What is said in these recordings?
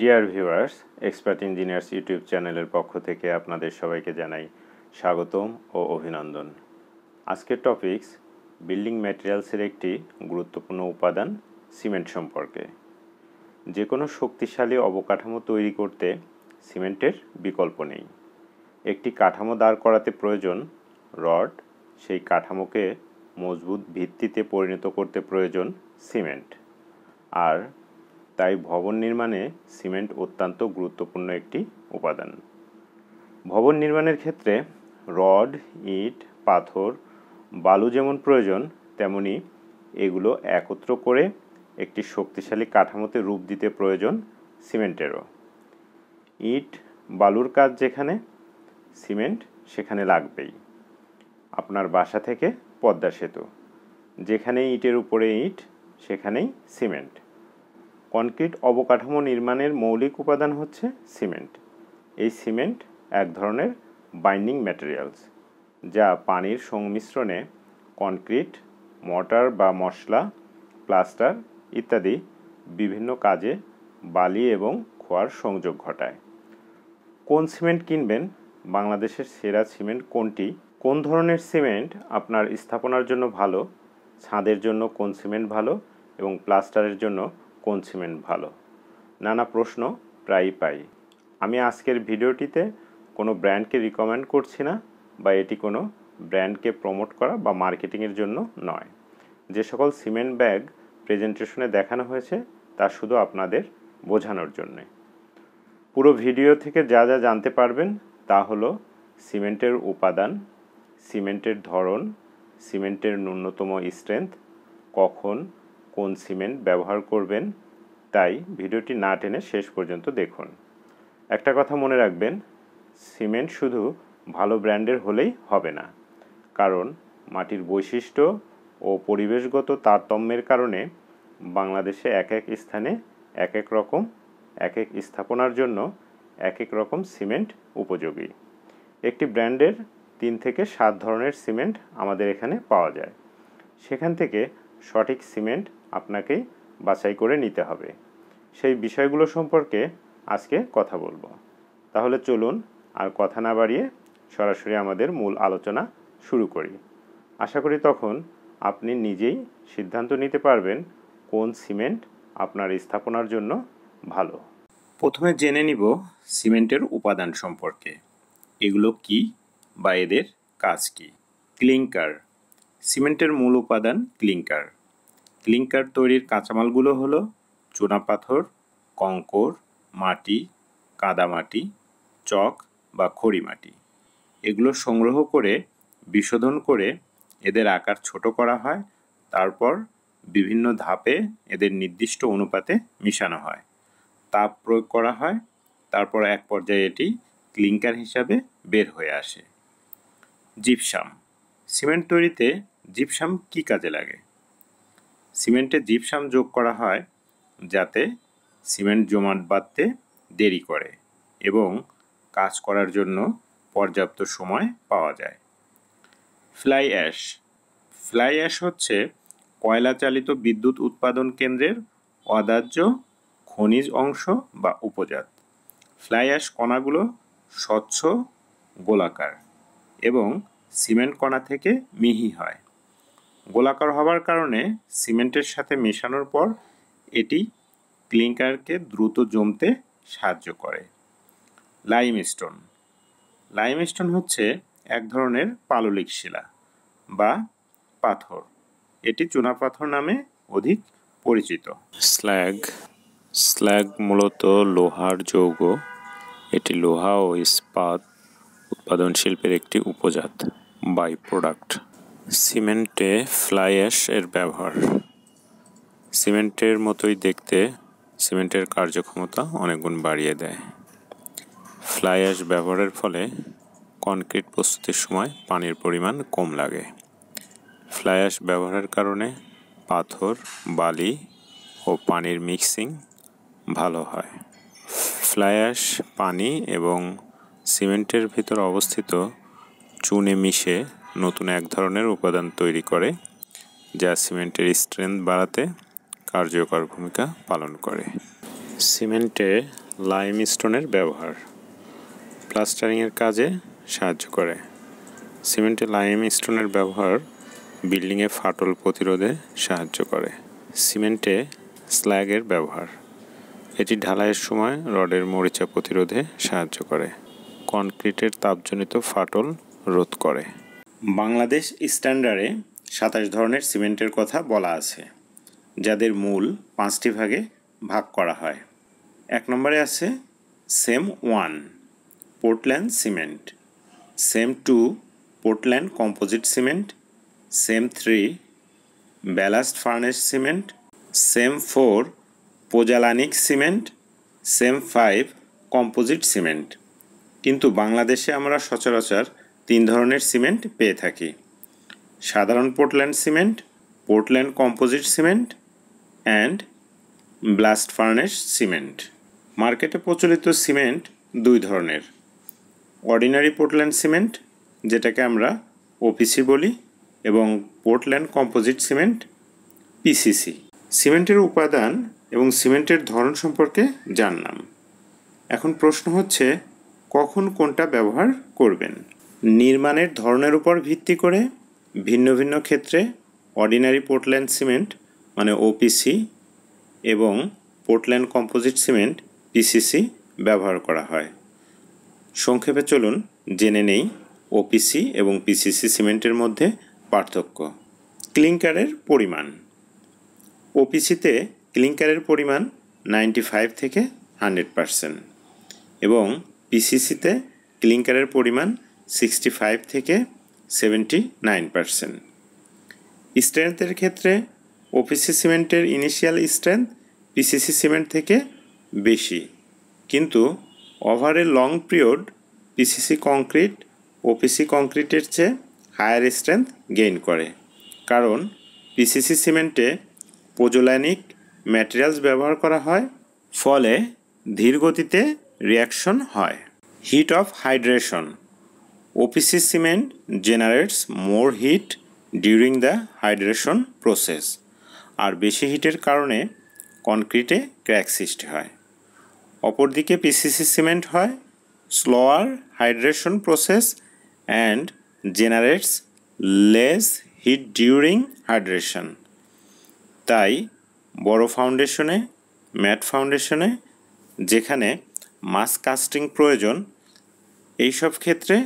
Deer viewers expert engineers YouTube চ্যানেলের পক্ষ থেকে আপনাদের সবাইকে জানাই স্বাগতম ও অভিনন্দন আজকের টপিকস বিল্ডিং ম্যাটেরিয়ালসের একটি গুরুত্বপূর্ণ উপাদান সিমেন্ট সম্পর্কে যে কোনো শক্তিশালী অবকাঠামো তৈরি করতে সিমেন্টের বিকল্প নেই একটি কাঠামো দাঁড় করাতে প্রয়োজন রড সেই কাঠামোকে মজবুত ভিত্তিতে পরিণত করতে প্রয়োজন সিমেন্ট আর তাই ভবন নির্মাণে সিমেন্ট অত্যন্ত গুরুত্বপূর্ণ একটি উপাদান ভবন নির্মাণের ক্ষেত্রে রড ইট পাথর বালু যেমন প্রয়োজন তেমনি এগুলো একত্র করে একটি শক্তিশালী কাঠামোতে রূপ দিতে প্রয়োজন সিমেন্টেরও ইট বালুর কাজ যেখানে সিমেন্ট সেখানে লাগবেই আপনার বাসা থেকে পদ্মা সেতু যেখানে ইটের উপরে ইট সেখানেই সিমেন্ট কনক্রিট অবকাঠামো নির্মাণের মৌলিক উপাদান হচ্ছে সিমেন্ট এই সিমেন্ট এক ধরনের বাইন্ডিং ম্যাটেরিয়ালস যা পানির সংমিশ্রণে কনক্রিট মটার বা মশলা প্লাস্টার ইত্যাদি বিভিন্ন কাজে বালি এবং খোয়ার সংযোগ ঘটায় কোন সিমেন্ট কিনবেন বাংলাদেশের সেরা সিমেন্ট কোনটি কোন ধরনের সিমেন্ট আপনার স্থাপনার জন্য ভালো ছাদের জন্য কোন সিমেন্ট ভালো এবং প্লাস্টারের জন্য কোন সিমেন্ট ভালো নানা প্রশ্ন প্রায়ই পাই আমি আজকের ভিডিওটিতে কোনো ব্র্যান্ডকে রিকমেন্ড করছি না বা এটি কোনো ব্র্যান্ডকে প্রমোট করা বা মার্কেটিংয়ের জন্য নয় যে সকল সিমেন্ট ব্যাগ প্রেজেন্টেশনে দেখানো হয়েছে তা শুধু আপনাদের বোঝানোর জন্যে পুরো ভিডিও থেকে যা যা জানতে পারবেন তা হলো সিমেন্টের উপাদান সিমেন্টের ধরন সিমেন্টের ন্যূনতম স্ট্রেংথ কখন কোন সিমেন্ট ব্যবহার করবেন তাই ভিডিওটি না টেনে শেষ পর্যন্ত দেখুন একটা কথা মনে রাখবেন সিমেন্ট শুধু ভালো ব্র্যান্ডের হলেই হবে না কারণ মাটির বৈশিষ্ট্য ও পরিবেশগত তারতম্যের কারণে বাংলাদেশে এক এক স্থানে এক এক রকম এক এক স্থাপনার জন্য এক এক রকম সিমেন্ট উপযোগী একটি ব্র্যান্ডের তিন থেকে সাত ধরনের সিমেন্ট আমাদের এখানে পাওয়া যায় সেখান থেকে সঠিক সিমেন্ট আপনাকে বাছাই করে নিতে হবে সেই বিষয়গুলো সম্পর্কে আজকে কথা বলবো তাহলে চলুন আর কথা না বাড়িয়ে সরাসরি আমাদের মূল আলোচনা শুরু করি আশা করি তখন আপনি নিজেই সিদ্ধান্ত নিতে পারবেন কোন সিমেন্ট আপনার স্থাপনার জন্য ভালো প্রথমে জেনে নিব সিমেন্টের উপাদান সম্পর্কে এগুলো কি বা এদের কাজ কি ক্লিংকার সিমেন্টের মূল উপাদান ক্লিংকার ক্লিংকার তৈরির কাঁচামালগুলো হলো চুনাপাথর কঙ্কর মাটি কাদামাটি চক বা খড়ি মাটি এগুলো সংগ্রহ করে বিশোধন করে এদের আকার ছোট করা হয় তারপর বিভিন্ন ধাপে এদের নির্দিষ্ট অনুপাতে মিশানো হয় তাপ প্রয়োগ করা হয় তারপর এক পর্যায়ে এটি ক্লিংকার হিসাবে বের হয়ে আসে জিপসাম সিমেন্ট তৈরিতে জিপসাম কি কাজে লাগে সিমেন্টে জিপসাম যোগ করা হয় যাতে সিমেন্ট জমাট বাঁধতে দেরি করে এবং কাজ করার জন্য পর্যাপ্ত সময় পাওয়া যায় ফ্লাই অ্যাশ ফ্লাই অ্যাশ হচ্ছে কয়লা চালিত বিদ্যুৎ উৎপাদন কেন্দ্রের অদাহ্য খনিজ অংশ বা উপজাত ফ্লাই অ্যাশ কণাগুলো স্বচ্ছ গোলাকার এবং সিমেন্ট কণা থেকে মিহি হয় গোলাকার হওয়ার কারণে সিমেন্টের সাথে মেশানোর পর এটি ক্লিঙ্কারকে দ্রুত জমতে সাহায্য করে লাইমস্টোন লাইমস্টোন হচ্ছে এক ধরনের পাললিক শিলা বা পাথর এটি চুনা পাথর নামে অধিক পরিচিত স্ল্যাগ স্ল্যাগ মূলত লোহার যৌগ এটি লোহা ও ইস্পাত উৎপাদন শিল্পের একটি উপজাত বাই প্রোডাক্ট সিমেন্টে ফ্লাই অ্যাশ এর ব্যবহার সিমেন্টের মতোই দেখতে সিমেন্টের কার্যক্ষমতা অনেক গুণ বাড়িয়ে দেয় ফ্লাই অ্যাশ ব্যবহারের ফলে কনক্রিট প্রস্তুতির সময় পানির পরিমাণ কম লাগে ফ্লাই অ্যাশ ব্যবহারের কারণে পাথর বালি ও পানির মিক্সিং ভালো হয় ফ্লাই অ্যাশ পানি এবং সিমেন্টের ভিতর অবস্থিত চুনে মিশে নতুন এক ধরনের উপাদান তৈরি করে যা সিমেন্টের স্ট্রেংথ বাড়াতে কার্যকর ভূমিকা পালন করে সিমেন্টে লাইম স্টোনের ব্যবহার প্লাস্টারিংয়ের কাজে সাহায্য করে সিমেন্টে লাইম স্টোনের ব্যবহার বিল্ডিংয়ে ফাটল প্রতিরোধে সাহায্য করে সিমেন্টে স্ল্যাগের ব্যবহার এটি ঢালাইয়ের সময় রডের মরিচা প্রতিরোধে সাহায্য করে কনক্রিটের তাপজনিত ফাটল রোধ করে বাংলাদেশ স্ট্যান্ডার্ডে সাতাশ ধরনের সিমেন্টের কথা বলা আছে যাদের মূল পাঁচটি ভাগে ভাগ করা হয় এক নম্বরে আছে CEM one Portland cement CEM two Portland composite cement CEM three blast furnace cement CEM four pozzolanic cement CEM five composite cement কিন্তু বাংলাদেশে আমরা সচরাচর তিন ধরনের সিমেন্ট পেয়ে থাকি সাধারণ Portland cement Portland composite cement and blast furnace cement মার্কেটে প্রচলিত সিমেন্ট দুই ধরনের অর্ডিনারি পোর্টল্যান্ড সিমেন্ট যেটাকে আমরা ওপিসি বলি এবং পোর্টল্যান্ড কম্পোজিট সিমেন্ট পিসিসি সিমেন্টের উপাদান এবং সিমেন্টের ধরন সম্পর্কে জানলাম এখন প্রশ্ন হচ্ছে কখন কোনটা ব্যবহার করবেন নির্মাণের ধরনের উপর ভিত্তি করে ভিন্ন ভিন্ন ক্ষেত্রে অর্ডিনারি পোর্টল্যান্ড সিমেন্ট মানে ওপিসি এবং পোর্টল্যান্ড কম্পোজিট সিমেন্ট পিসিসি ব্যবহার করা হয় সংক্ষেপে চলুন জেনে নেই ওপিসি এবং পিসিসি সিমেন্টের মধ্যে পার্থক্য ক্লিংকারের পরিমাণ ওপিসিতে ক্লিংকারের পরিমাণ নাইনটি ফাইভ থেকে হান্ড্রেড পারসেন্ট এবং পিসিসিতে ক্লিংকারের পরিমাণ সিক্সটি ফাইভ থেকে সেভেন্টি নাইন পারসেন্ট স্ট্রেংথের ক্ষেত্রে ওপিসি সিমেন্টের ইনিশিয়াল স্ট্রেংথ পিসিসি সিমেন্ট থেকে বেশি কিন্তু over long period PCC concrete OPC কংক্রিটের চেয়ে হায়ার স্ট্রেংথ গেইন করে কারণ পিসিসি সিমেন্টে পোজোলাইনিক ম্যাটেরিয়ালস ব্যবহার করা হয় ফলে ধীর গতিতে রিয়াকশন হয় heat of hydration OPC cement generates more heat during the hydration process আর বেশি হিটের কারণে কনক্রিটে ক্র্যাক সৃষ্টি হয় অপরদিকে পিসিসি সিমেন্ট হয় slower hydration process and generates less heat during hydration তাই বড় ফাউন্ডেশনে ম্যাট ফাউন্ডেশনে যেখানে মাস কাস্টিং প্রয়োজন এইসব ক্ষেত্রে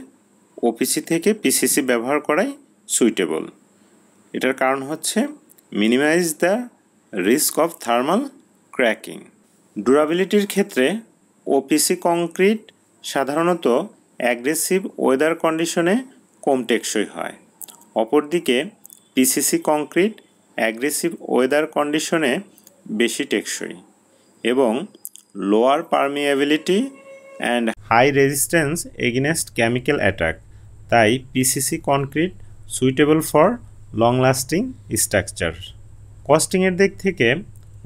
ওপিসি থেকে পিসিসি ব্যবহার করাই সুইটেবল এটার কারণ হচ্ছে minimize the risk of thermal cracking ডুরাবিলিটির ক্ষেত্রে ওপিসি কংক্রিট সাধারণত অ্যাগ্রেসিভ ওয়েদার কন্ডিশনে কম টেকসই হয় অপরদিকে পিসিসি কংক্রিট অ্যাগ্রেসিভ ওয়েদার কন্ডিশনে বেশি টেকসই এবং lower permeability and high resistance against chemical attack তাই PCC concrete suitable for long lasting structure কস্টিংয়ের দিক থেকে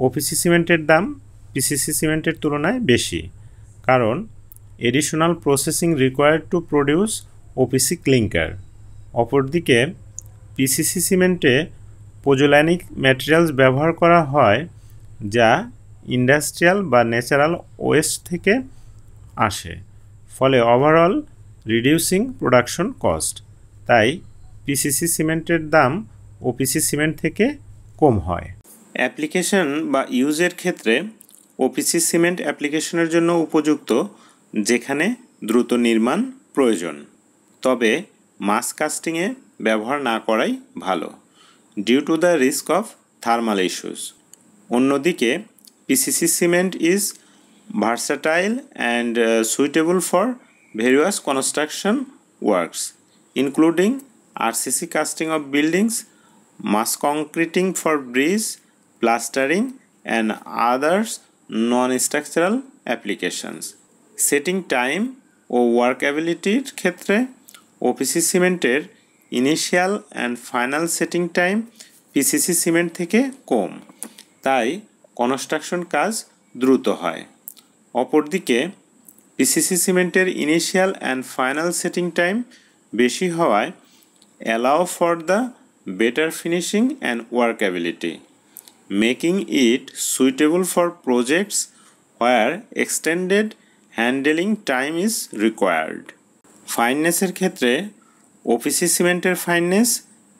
ওপিসি সিমেন্টের দাম পিসিসি সিমেন্টের তুলনায় বেশি কারণ additional processing required to produce OPC clinker অপরদিকে পিসিসি সিমেন্টে পোজোলাইনিক ম্যাটেরিয়ালস ব্যবহার করা হয় যা ইন্ডাস্ট্রিয়াল বা ন্যাচারাল ওয়েস্ট থেকে আসে ফলে ওভারঅল রিডিউসিং প্রোডাকশন কস্ট তাই পিসিসি সিমেন্টের দাম ওপিসি সিমেন্ট থেকে কম হয় অ্যাপ্লিকেশন বা ইউজের ক্ষেত্রে ওপিসি সিমেন্ট অ্যাপ্লিকেশনের জন্য উপযুক্ত যেখানে দ্রুত নির্মাণ প্রয়োজন তবে মাস কাস্টিংয়ে ব্যবহার না করাই ভালো due to the risk of thermal issues অন্যদিকে PCC cement is versatile and suitable for various construction works including RCC casting of buildings, mass concreting for bridge, plastering and others non-structural applications setting time ও ওয়ার্কেবিলিটির ক্ষেত্রে OPC সিমেন্টের initial and final setting time PCC cement থেকে কম তাই construction কাজ দ্রুত হয় অপরদিকে পিসিসি সিমেন্টের initial and final setting time বেশি হওয়ায় allow for the better finishing and workability making it suitable for projects where extended handling time is required ফাইননেসের ক্ষেত্রে ওপিসি সিমেন্টের ফাইননেস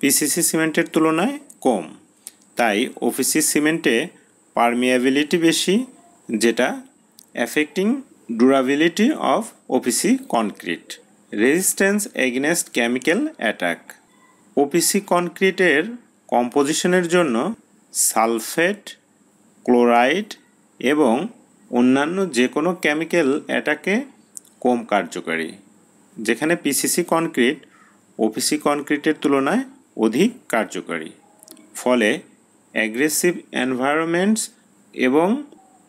পিসিসি সিমেন্টের তুলনায় কম তাই ওপিসি সিমেন্টে পারমিয়াবিলিটি বেশি যেটা affecting durability of OPC concrete resistance against chemical attack. OPC কনক্রিটের কম্পোজিশনের জন্য সালফেট ক্লোরাইড এবং অন্যান্য যে কোনো কেমিক্যাল অ্যাটাকে কম কার্যকারী যেখানে পিসিসি কনক্রিট ওপিসি কনক্রিটের তুলনায় অধিক কার্যকারী ফলে অ্যাগ্রেসিভ এনভায়রনমেন্টস এবং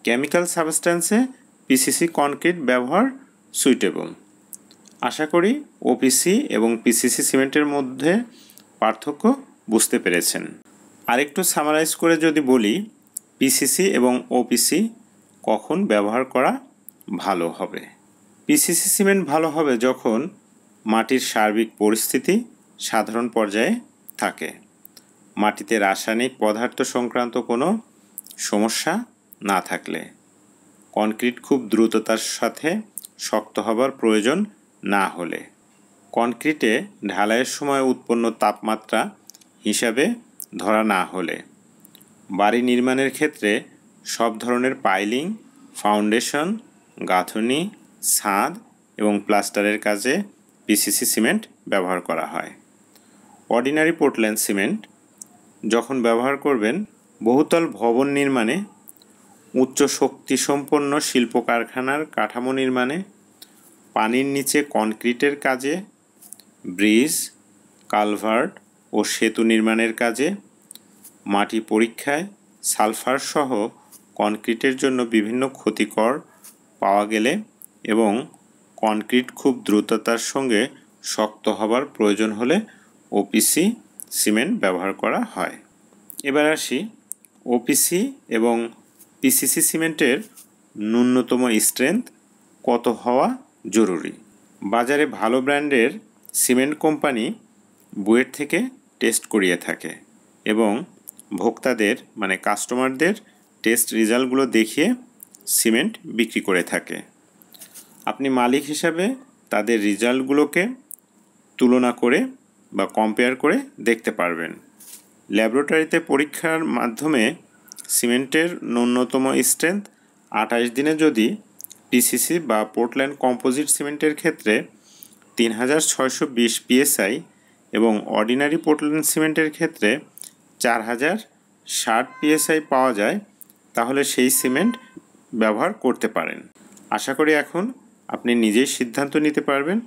কেমিক্যাল সাবস্ট্যান্সে পিসিসি কনক্রিট ব্যবহার সুইটেবল আশা করি ওপিসি এবং পিসিসি সিমেন্টের মধ্যে পার্থক্য বুঝতে পেরেছেন আরেকটু সামারাইজ করে যদি বলি পিসিসি এবং ওপিসি কখন ব্যবহার করা ভালো হবে পিসিসি সিমেন্ট ভালো হবে যখন মাটির সার্বিক পরিস্থিতি সাধারণ পর্যায়ে থাকে মাটিতে রাসায়নিক পদার্থ সংক্রান্ত কোনো সমস্যা না থাকলে কনক্রিট খুব দ্রুততার সাথে শক্ত হবার প্রয়োজন না হলে কনক্রিটে ঢালাইয়ের সময় উৎপন্ন তাপমাত্রা হিসাবে ধরা না হলে বাড়ি নির্মাণের ক্ষেত্রে সব ধরনের পাইলিং ফাউন্ডেশন গাঁথনি ছাদ এবং প্লাস্টারের কাজে পিসিসি সিমেন্ট ব্যবহার করা হয় অর্ডিনারি পোর্টল্যান্ড সিমেন্ট যখন ব্যবহার করবেন বহুতল ভবন নির্মাণে উচ্চ শক্তি সম্পন্ন শিল্প কারখানার কাঠামো নির্মাণে পানির নিচে কনক্রিটের কাজে ব্রিজ কালভার্ট ও সেতু নির্মাণের কাজে মাটি পরীক্ষায় সালফার সহ কনক্রিটের জন্য বিভিন্ন ক্ষতিকর পাওয়া গেলে এবং কনক্রিট খুব দ্রুততার সঙ্গে শক্ত হবার প্রয়োজন হলে ওপিসি সিমেন্ট ব্যবহার করা হয় এবার আসি ওপিসি এবং পিসিসি সিমেন্টের ন্যূনতম স্ট্রেংথ কত হওয়া জরুরি বাজারে ভালো ব্র্যান্ডের সিমেন্ট কোম্পানি বুয়েট থেকে টেস্ট করিয়ে থাকে এবং ভোক্তাদের মানে কাস্টমারদের টেস্ট রেজাল্টগুলো দেখিয়ে সিমেন্ট বিক্রি করে থাকে আপনি মালিক হিসাবে তাদের রেজাল্টগুলোকে তুলনা করে বা কম্পেয়ার করে দেখতে পারবেন ল্যাবরেটরিতে পরীক্ষার মাধ্যমে সিমেন্টের ন্যূনতম স্ট্রেংথ আঠাশ দিনে যদি পিসিসি বা পোর্টল্যান্ড কম্পোজিট সিমেন্টের ক্ষেত্রে তিন হাজার ছয়শো বিশ পিএসআই এবং অর্ডিনারি পোর্টল্যান্ড সিমেন্টের ক্ষেত্রে চার হাজার ষাট পিএসআই পাওয়া যায় তাহলে সেই সিমেন্ট ব্যবহার করতে পারেন আশা করি এখন আপনি নিজেই সিদ্ধান্ত নিতে পারবেন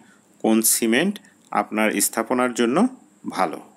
কোন সিমেন্ট আপনার স্থাপনার জন্য ভালো